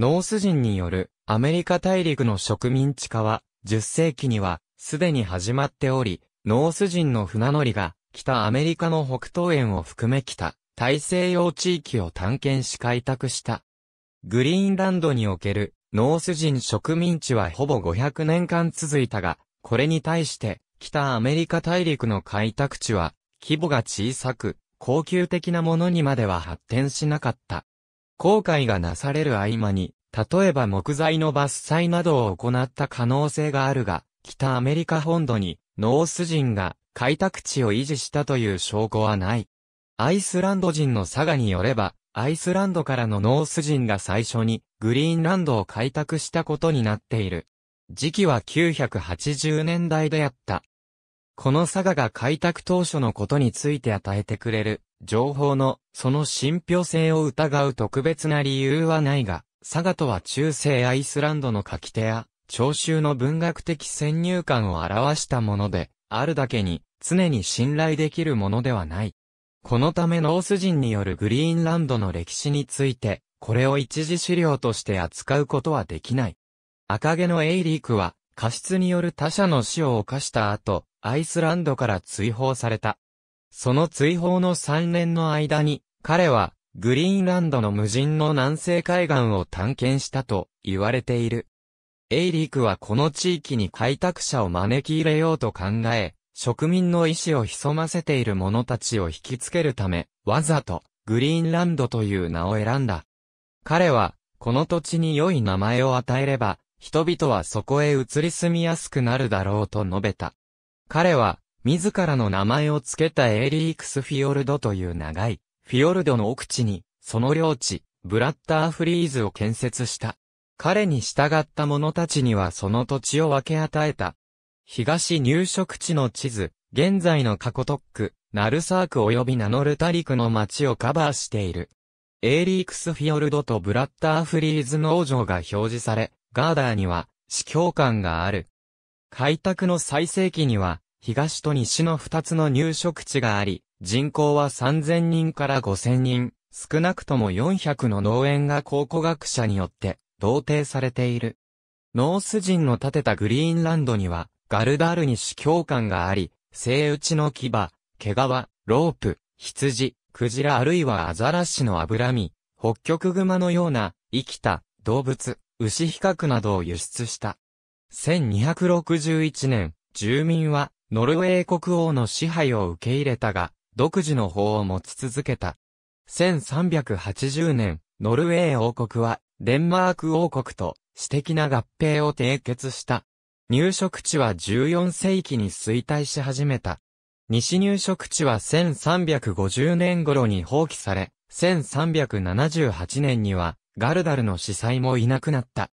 ノース人によるアメリカ大陸の植民地化は、10世紀にはすでに始まっており、ノース人の船乗りが北アメリカの北東園を含め北大西洋地域を探検し開拓した。グリーンランドにおけるノース人植民地はほぼ500年間続いたが、これに対して北アメリカ大陸の開拓地は規模が小さく、高級的なものにまでは発展しなかった。航海がなされる合間に、例えば木材の伐採などを行った可能性があるが、北アメリカ本土にノース人が開拓地を維持したという証拠はない。アイスランド人の佐賀によれば、アイスランドからのノース人が最初にグリーンランドを開拓したことになっている。時期は980年代であった。この佐賀が開拓当初のことについて与えてくれる情報のその信憑性を疑う特別な理由はないが、佐賀とは中世アイスランドの書き手や、聴衆の文学的先入観を表したもので、あるだけに、常に信頼できるものではない。このためノース人によるグリーンランドの歴史について、これを一次資料として扱うことはできない。赤毛のエイリークは、過失による他者の死を犯した後、アイスランドから追放された。その追放の3年の間に、彼は、グリーンランドの無人の南西海岸を探検したと言われている。エイリークはこの地域に開拓者を招き入れようと考え、植民の意志を潜ませている者たちを引きつけるため、わざと、グリーンランドという名を選んだ。彼は、この土地に良い名前を与えれば、人々はそこへ移り住みやすくなるだろうと述べた。彼は、自らの名前を付けたエーリークスフィヨルドという長い、フィヨルドの奥地に、その領地、ブラッターフリーズを建設した。彼に従った者たちにはその土地を分け与えた。東入植地の地図、現在のカコトック、ナルサーク及びナノルタリクの町をカバーしている。エーリークスフィヨルドとブラッターフリーズ農場が表示され、ガーダーには、司教官がある。開拓の最盛期には、東と西の二つの入植地があり、人口は3000人から5000人、少なくとも400の農園が考古学者によって、同定されている。ノース人の建てたグリーンランドには、ガルダルに司教官があり、生打ちの牙、毛皮、ロープ、羊、クジラあるいはアザラシの脂身、北極熊のような、生きた、動物、牛比較などを輸出した。1261年、住民は、ノルウェー国王の支配を受け入れたが、独自の法を持ち続けた。1380年、ノルウェー王国は、デンマーク王国と、私的な合併を締結した。入植地は14世紀に衰退し始めた。西入植地は1350年頃に放棄され、1378年には、ガルダルの司祭もいなくなった。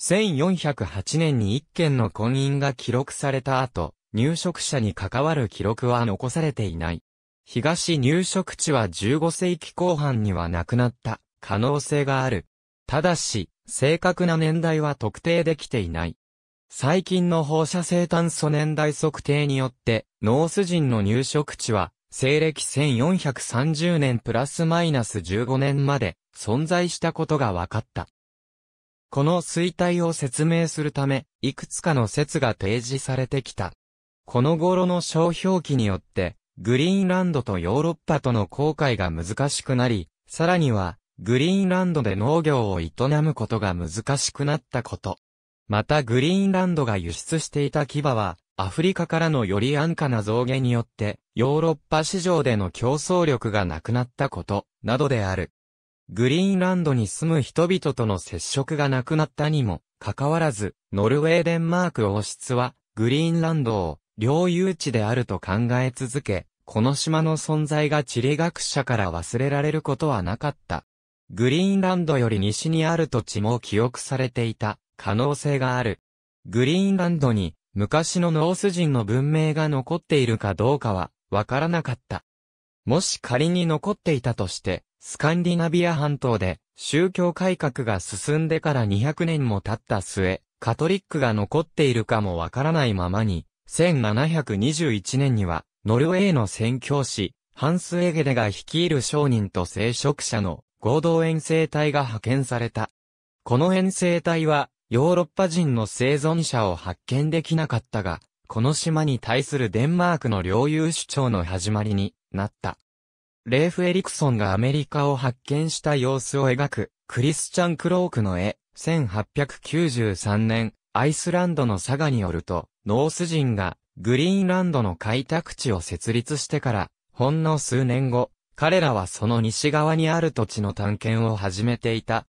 1408年に一件の婚姻が記録された後、入植者に関わる記録は残されていない。東入植地は15世紀後半にはなくなった可能性がある。ただし、正確な年代は特定できていない。最近の放射性炭素年代測定によって、ノース人の入植地は、西暦1430年プラスマイナス15年まで存在したことが分かった。この衰退を説明するため、いくつかの説が提示されてきた。この頃の商標期によって、グリーンランドとヨーロッパとの航海が難しくなり、さらには、グリーンランドで農業を営むことが難しくなったこと。またグリーンランドが輸出していた牙は、アフリカからのより安価な増減によって、ヨーロッパ市場での競争力がなくなったこと、などである。グリーンランドに住む人々との接触がなくなったにも、かかわらず、ノルウェーデンマーク王室は、グリーンランドを、領有地であると考え続け、この島の存在が地理学者から忘れられることはなかった。グリーンランドより西にある土地も記憶されていた可能性がある。グリーンランドに昔のノース人の文明が残っているかどうかはわからなかった。もし仮に残っていたとして、スカンディナビア半島で宗教改革が進んでから200年も経った末、カトリックが残っているかもわからないままに1721年には、ノルウェーの宣教師、ハンス・エゲデが率いる商人と聖職者の合同遠征隊が派遣された。この遠征隊は、ヨーロッパ人の生存者を発見できなかったが、この島に対するデンマークの領有主張の始まりになった。レーフ・エリクソンがアメリカを発見した様子を描く、クリスチャン・クロークの絵、1893年、アイスランドのサガによると、ノース人がグリーンランドの開拓地を設立してから、ほんの数年後、彼らはその西側にある土地の探検を始めていた。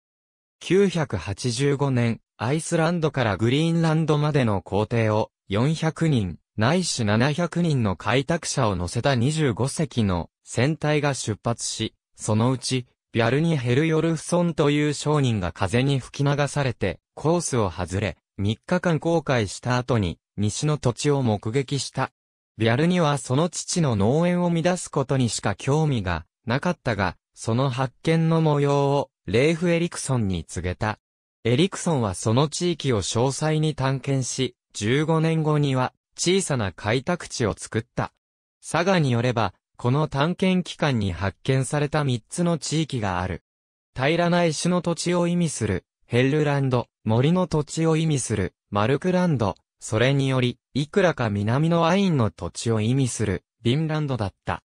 985年、アイスランドからグリーンランドまでの行程を400人、ないし700人の開拓者を乗せた25隻の船体が出発し、そのうち、ビャルニ・ヘルヨルフソンという商人が風に吹き流されて、コースを外れ、3日間航海した後に、西の土地を目撃した。ビャルにはその父の農園を乱すことにしか興味がなかったが、その発見の模様をレーフ・エリクソンに告げた。エリクソンはその地域を詳細に探検し、15年後には小さな開拓地を作った。佐賀によれば、この探検期間に発見された3つの地域がある。平らな石の土地を意味する、ヘルランド、森の土地を意味する、マルクランド、それにより、いくらか南のアインの土地を意味する、ビンランドだった。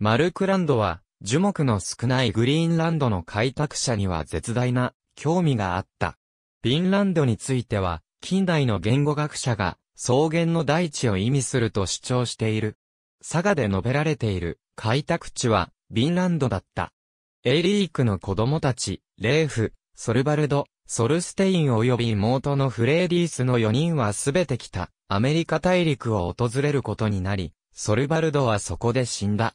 マルクランドは、樹木の少ないグリーンランドの開拓者には絶大な興味があった。ビンランドについては、近代の言語学者が草原の大地を意味すると主張している。佐賀で述べられている開拓地はビンランドだった。エイリークの子供たち、レーフ、ソルバルド、ソルステイン及び妹のフレーディースの4人はすべて来た、アメリカ大陸を訪れることになり、ソルバルドはそこで死んだ。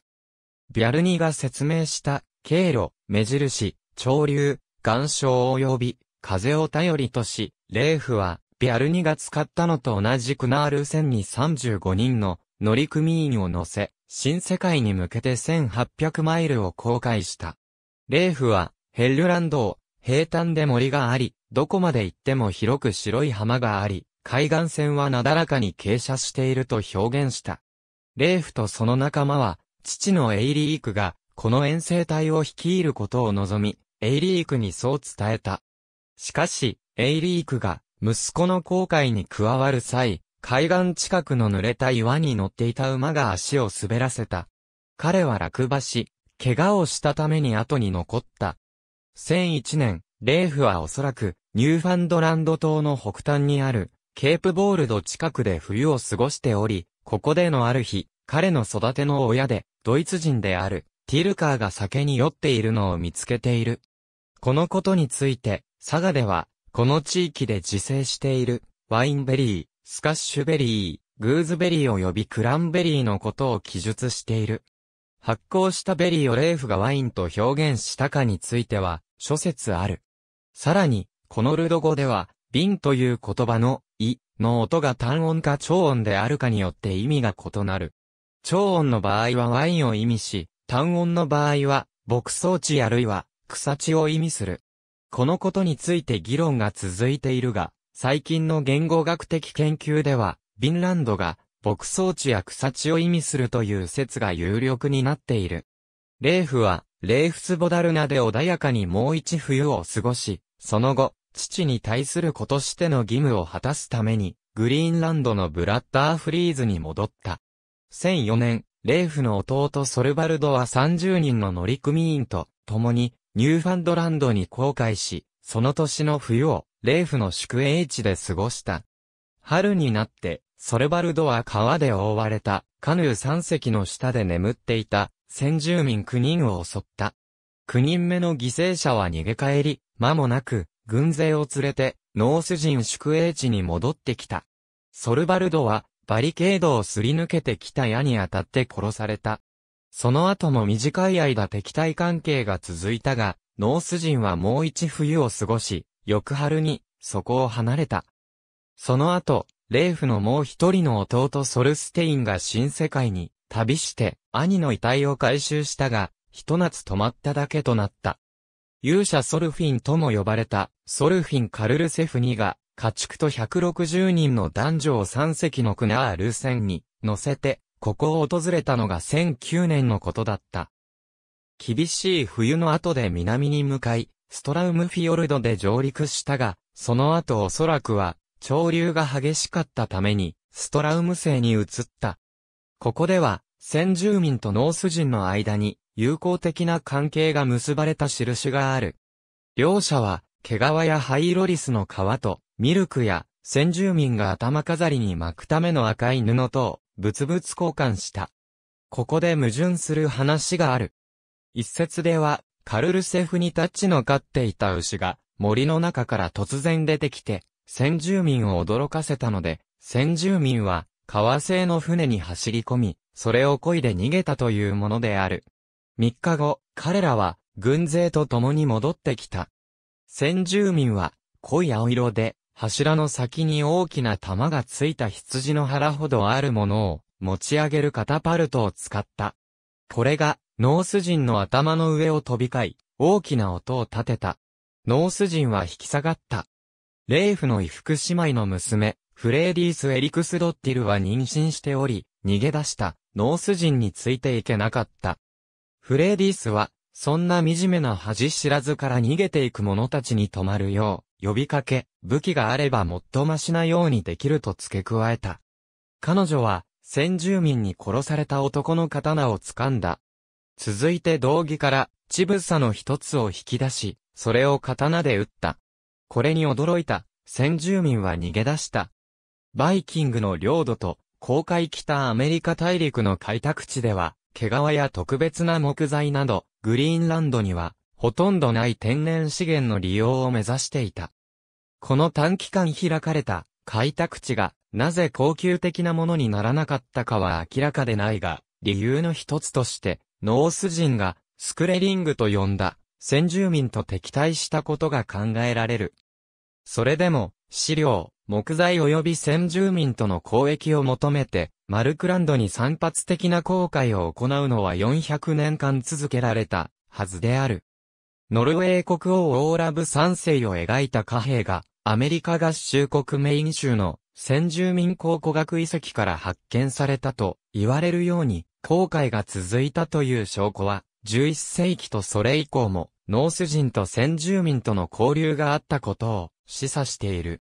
ビャルニが説明した経路、目印、潮流、岩礁及び風を頼りとし、レーフはビャルニが使ったのと同じくナール船に35人の乗組員を乗せ、新世界に向けて1800マイルを航海した。レーフはヘルランドを平坦で森があり、どこまで行っても広く白い浜があり、海岸線はなだらかに傾斜していると表現した。レーフとその仲間は、父のエイリークが、この遠征隊を率いることを望み、エイリークにそう伝えた。しかし、エイリークが、息子の航海に加わる際、海岸近くの濡れた岩に乗っていた馬が足を滑らせた。彼は落馬し、怪我をしたために後に残った。1001年、レーフはおそらく、ニューファンドランド島の北端にある、ケープボールド近くで冬を過ごしており、ここでのある日、彼の育ての親で、ドイツ人である、ティルカーが酒に酔っているのを見つけている。このことについて、佐賀では、この地域で自生している、ワインベリー、スカッシュベリー、グーズベリー及びクランベリーのことを記述している。発酵したベリーをレーフがワインと表現したかについては、諸説ある。さらに、このルド語では、瓶という言葉の、い、の音が単音か超音であるかによって意味が異なる。超音の場合はワインを意味し、単音の場合は、牧草地あるいは、草地を意味する。このことについて議論が続いているが、最近の言語学的研究では、ビンランドが牧草地や草地を意味するという説が有力になっている。レーフは、レーフスボダルナで穏やかにもう一冬を過ごし、その後、父に対することしての義務を果たすために、グリーンランドのブラッダーフリーズに戻った。1 0 0 4年、レーフの弟ソルバルドは30人の乗組員と共にニューファンドランドに航海し、その年の冬をレーフの宿営地で過ごした。春になってソルバルドは川で覆われた、カヌー三隻の下で眠っていた、先住民九人を襲った。九人目の犠牲者は逃げ帰り、間もなく、軍勢を連れて、ノース人宿営地に戻ってきた。ソルバルドは、バリケードをすり抜けてきた矢に当たって殺された。その後も短い間敵対関係が続いたが、ノース人はもう一冬を過ごし、翌春に、そこを離れた。その後、レーフのもう一人の弟ソルステインが新世界に旅して兄の遺体を回収したが、一夏止まっただけとなった。勇者ソルフィンとも呼ばれたソルフィン・カルルセフ2が家畜と160人の男女を3隻のクナール船に乗せて、ここを訪れたのが1009年のことだった。厳しい冬の後で南に向かい、ストラウムフィヨルドで上陸したが、その後おそらくは潮流が激しかったために、ストラウム星に移った。ここでは、先住民とノース人の間に、友好的な関係が結ばれた印がある。両者は、毛皮やハイロリスの皮と、ミルクや、先住民が頭飾りに巻くための赤い布と、物々交換した。ここで矛盾する話がある。一説では、カルルセフにタッチの飼っていた牛が、森の中から突然出てきて、先住民を驚かせたので、先住民は、川製の船に走り込み、それを漕いで逃げたというものである。3日後、彼らは、軍勢と共に戻ってきた。先住民は、濃い青色で、柱の先に大きな玉がついた羊の腹ほどあるものを、持ち上げるカタパルトを使った。これが、ノース人の頭の上を飛び交い、大きな音を立てた。ノース人は引き下がった。レーフの衣服姉妹の娘、フレーディース・エリクス・ドッティルは妊娠しており、逃げ出した、ノース人についていけなかった。フレーディースは、そんな惨めな恥知らずから逃げていく者たちに止まるよう、呼びかけ、武器があればもっとマシなようにできると付け加えた。彼女は、先住民に殺された男の刀を掴んだ。続いて道着から、チブサの一つを引き出し、それを刀で撃った。これに驚いた、先住民は逃げ出した。バイキングの領土と、公海北アメリカ大陸の開拓地では、毛皮や特別な木材など、グリーンランドには、ほとんどない天然資源の利用を目指していた。この短期間開かれた開拓地がなぜ高級的なものにならなかったかは明らかでないが、理由の一つとして、ノース人がスクレリングと呼んだ先住民と敵対したことが考えられる。それでも、資料、木材及び先住民との交易を求めて、マルクランドに散発的な航海を行うのは400年間続けられた、はずである。ノルウェー国王オーラブ三世を描いた貨幣が、アメリカ合衆国メイン州の先住民考古学遺跡から発見されたと言われるように、航海が続いたという証拠は、11世紀とそれ以降も、ノース人と先住民との交流があったことを、示唆している。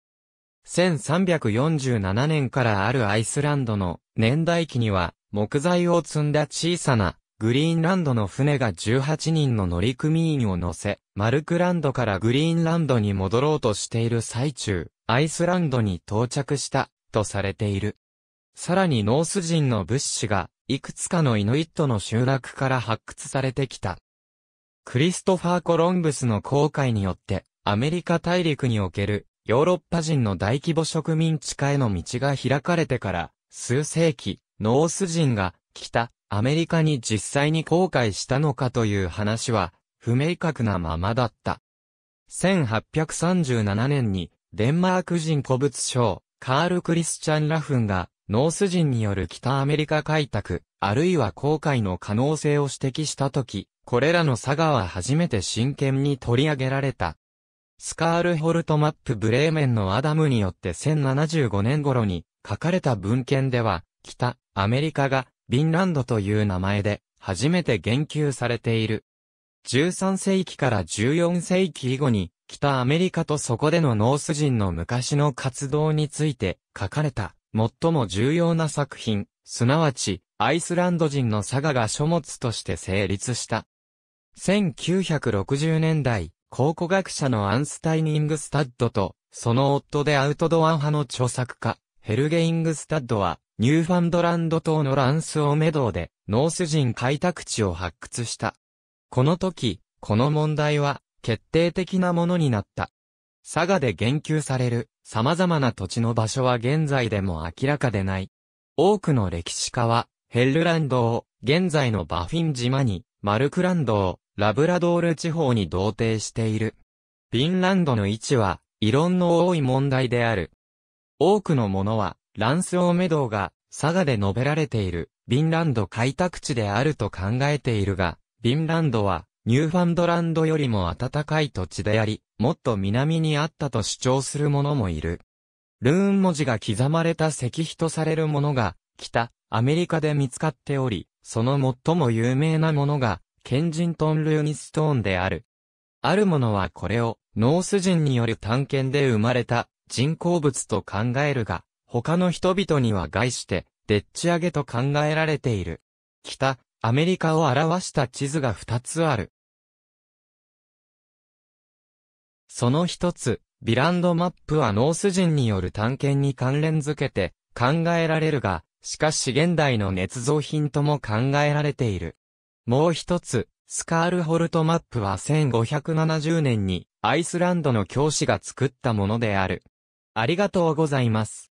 1347年からあるアイスランドの年代記には、木材を積んだ小さなグリーンランドの船が18人の乗組員を乗せ、マルクランドからグリーンランドに戻ろうとしている最中、アイスランドに到着した、とされている。さらにノース人の物資が、いくつかのイヌイットの集落から発掘されてきた。クリストファー・コロンブスの航海によって、アメリカ大陸におけるヨーロッパ人の大規模植民地化への道が開かれてから、数世紀、ノース人が北アメリカに実際に航海したのかという話は不明確なままだった。1837年にデンマーク人古物商カール・クリスチャン・ラフンがノース人による北アメリカ開拓、あるいは航海の可能性を指摘したとき、これらの佐賀は初めて真剣に取り上げられた。スカールホルトマップブレーメンのアダムによって1075年頃に書かれた文献では、北アメリカがビンランドという名前で初めて言及されている。13世紀から14世紀以後に北アメリカとそこでのノース人の昔の活動について書かれた最も重要な作品、すなわちアイスランド人のサガが書物として成立した。1960年代、考古学者のアンスタイニングスタッドと、その夫でアウトドア派の著作家、ヘルゲイングスタッドは、ニューファンドランド島のランスオメドーで、ノース人開拓地を発掘した。この時、この問題は、決定的なものになった。佐賀で言及される、様々な土地の場所は現在でも明らかでない。多くの歴史家は、ヘルランドを、現在のバフィン島に、マルクランドを、ラブラドール地方に同定している。フィンランドの位置は、異論の多い問題である。多くのものは、ランスオーメドーが、佐賀で述べられている、ビィンランド開拓地であると考えているが、ビィンランドは、ニューファンドランドよりも暖かい土地であり、もっと南にあったと主張する者もいる。ルーン文字が刻まれた石碑とされるものが、北、アメリカで見つかっており、その最も有名なものが、ケンジントン・ルーニストーンである。ある者はこれを、ノース人による探検で生まれた人工物と考えるが、他の人々には概して、でっち上げと考えられている。北、アメリカを表した地図が二つある。その一つ、ビランドマップはノース人による探検に関連づけて考えられるが、しかし現代の捏造品とも考えられている。もう一つ、スカールホルトマップは1570年にアイスランドの教師が作ったものである。ありがとうございます。